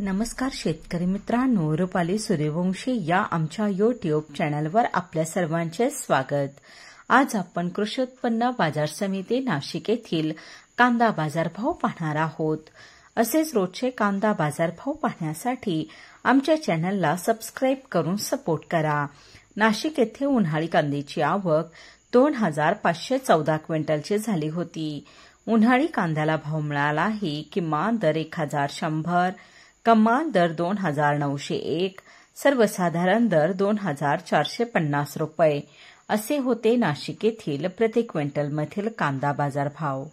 नमस्कार शेतकरी मित्रांनो रुपाली सूर्यवंशी या आमच्या युट्यूब चॅनलवर आपल्या सर्वांचे स्वागत आज आपण कृषी उत्पन्न बाजार समिती नाशिक येथील कांदा बाजारभाव पाहणार आहोत असेच रोजचे कांदा बाजारभाव पाहण्यासाठी आमच्या चॅनलला सबस्क्राईब करून सपोर्ट करा नाशिक येथे उन्हाळी कांद्याची आवक दोन हजार पाचशे चौदा क्विंटलची झाली होती उन्हाळी कांद्याला भाव मिळाला आहे किमान दर एक हजार शंभर कमाल दर दोन हजार नऊशे एक सर्वसाधारण दर दोन हजार चारशे पन्नास रुपये असे होते नाशिक येथील प्रति क्विंटलमधील कांदा बाजार भाव